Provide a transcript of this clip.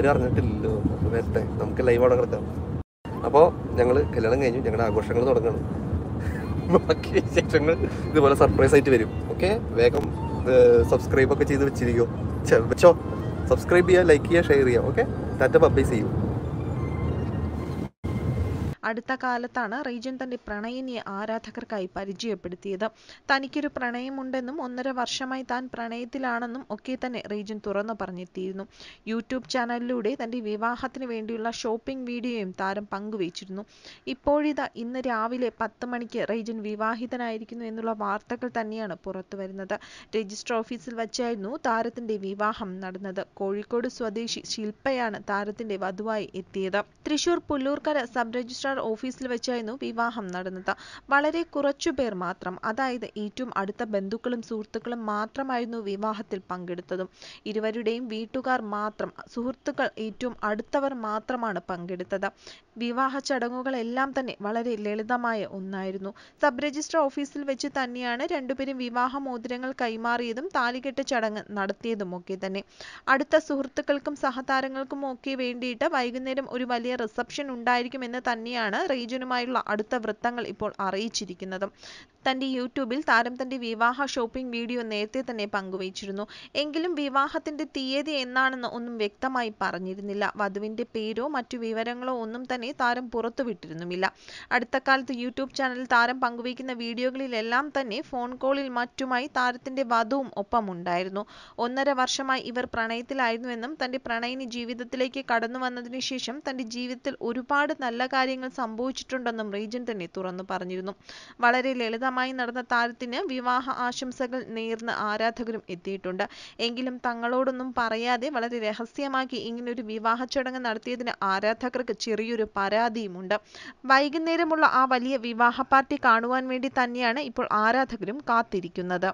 ആരും അറിഞ്ഞിട്ടില്ലല്ലോ അപ്പോൾ വരട്ടെ നമുക്ക് ലൈവ് അവിടെ കിടക്കാം അപ്പോൾ ഞങ്ങൾ കല്യാണം കഴിഞ്ഞു ഞങ്ങളുടെ ആഘോഷങ്ങൾ തുടങ്ങണം ബാക്കി വിശേഷങ്ങൾ ഇതുപോലെ സർപ്രൈസ് ആയിട്ട് വരും ഓക്കെ വേഗം സബ്സ്ക്രൈബ് ഒക്കെ ചെയ്ത് വെച്ചിരിക്കുമോ വെച്ചോ സബ്സ്ക്രൈബ് ചെയ്യുക ലൈക്ക് ചെയ്യുക ഷെയർ ചെയ്യുക ഓക്കെ ടാറ്റ പബ്ബൈസ് ചെയ്യും അടുത്ത കാലത്താണ് റീജൻ തന്റെ പ്രണയിനിയെ ആരാധകർക്കായി പരിചയപ്പെടുത്തിയത് തനിക്കൊരു പ്രണയമുണ്ടെന്നും ഒന്നര വർഷമായി താൻ പ്രണയത്തിലാണെന്നും ഒക്കെ തന്നെ റീജൻ തുറന്നു പറഞ്ഞെത്തിയിരുന്നു യൂട്യൂബ് ചാനലിലൂടെ തന്റെ വിവാഹത്തിന് വേണ്ടിയുള്ള ഷോപ്പിംഗ് വീഡിയോയും താരം പങ്കുവച്ചിരുന്നു ഇപ്പോഴിതാ ഇന്ന് രാവിലെ പത്ത് മണിക്ക് റീജൻ വിവാഹിതനായിരിക്കുന്നു എന്നുള്ള വാർത്തകൾ തന്നെയാണ് പുറത്തു വരുന്നത് രജിസ്റ്റർ ഓഫീസിൽ വച്ചായിരുന്നു താരത്തിന്റെ വിവാഹം നടന്നത് കോഴിക്കോട് സ്വദേശി ശില്പയാണ് താരത്തിന്റെ വധുവായി എത്തിയത് Thrissur Pullurkara sub registrar registrar ഓഫീസിൽ വെച്ചായിരുന്നു വിവാഹം നടന്നത് വളരെ കുറച്ചു പേർ മാത്രം അതായത് ഏറ്റവും അടുത്ത ബന്ധുക്കളും സുഹൃത്തുക്കളും മാത്രമായിരുന്നു വിവാഹത്തിൽ പങ്കെടുത്തതും ഇരുവരുടെയും വീട്ടുകാർ മാത്രം സുഹൃത്തുക്കൾ ഏറ്റവും അടുത്തവർ മാത്രമാണ് പങ്കെടുത്തത് വിവാഹ ചടങ്ങുകളെല്ലാം തന്നെ വളരെ ലളിതമായ ഒന്നായിരുന്നു സബ് രജിസ്ട്രാർ ഓഫീസിൽ വെച്ച് തന്നെയാണ് രണ്ടുപേരും വിവാഹ മോതിരങ്ങൾ കൈമാറിയതും താലികെട്ട് ചടങ്ങ് നടത്തിയതുമൊക്കെ തന്നെ അടുത്ത സുഹൃത്തുക്കൾക്കും സഹതാരങ്ങൾക്കും ഒക്കെ വേണ്ടിയിട്ട് വൈകുന്നേരം ഒരു വലിയ റിസപ്ഷൻ ഉണ്ടായിരിക്കുമെന്ന് തന്നെയാണ് തന്നെയാണ് റീജനുമായുള്ള അടുത്ത വൃത്തങ്ങൾ ഇപ്പോൾ അറിയിച്ചിരിക്കുന്നത് തൻ്റെ യൂട്യൂബിൽ താരം തൻ്റെ വിവാഹ ഷോപ്പിംഗ് വീഡിയോ നേരത്തെ തന്നെ പങ്കുവച്ചിരുന്നു എങ്കിലും വിവാഹത്തിൻ്റെ തീയതി എന്നാണെന്ന് ഒന്നും വ്യക്തമായി പറഞ്ഞിരുന്നില്ല വധുവിൻ്റെ പേരോ മറ്റു വിവരങ്ങളോ ഒന്നും തന്നെ താരം പുറത്തുവിട്ടിരുന്നുമില്ല അടുത്ത കാലത്ത് യൂട്യൂബ് ചാനലിൽ താരം പങ്കുവയ്ക്കുന്ന വീഡിയോകളിലെല്ലാം തന്നെ ഫോൺ കോളിൽ മറ്റുമായി താരത്തിൻ്റെ വധുവും ഒപ്പമുണ്ടായിരുന്നു ഒന്നര വർഷമായി ഇവർ പ്രണയത്തിലായിരുന്നുവെന്നും തൻ്റെ പ്രണയിനി ജീവിതത്തിലേക്ക് കടന്നു വന്നതിനു ശേഷം തൻ്റെ ജീവിതത്തിൽ ഒരുപാട് നല്ല കാര്യങ്ങൾ സംഭവിച്ചിട്ടുണ്ടെന്നും റീജൻ തന്നെ തുറന്നു പറഞ്ഞിരുന്നു വളരെ ലളിതമായി നടന്ന താരത്തിന് വിവാഹ ആശംസകൾ നേർന്ന് ആരാധകരും എത്തിയിട്ടുണ്ട് എങ്കിലും തങ്ങളോടൊന്നും പറയാതെ വളരെ രഹസ്യമാക്കി ഇങ്ങനൊരു വിവാഹ ചടങ്ങ് നടത്തിയതിന് ആരാധകർക്ക് ചെറിയൊരു പരാതിയുമുണ്ട് വൈകുന്നേരമുള്ള ആ വലിയ വിവാഹ പാർട്ടി കാണുവാൻ വേണ്ടി തന്നെയാണ് ഇപ്പോൾ ആരാധകരും കാത്തിരിക്കുന്നത്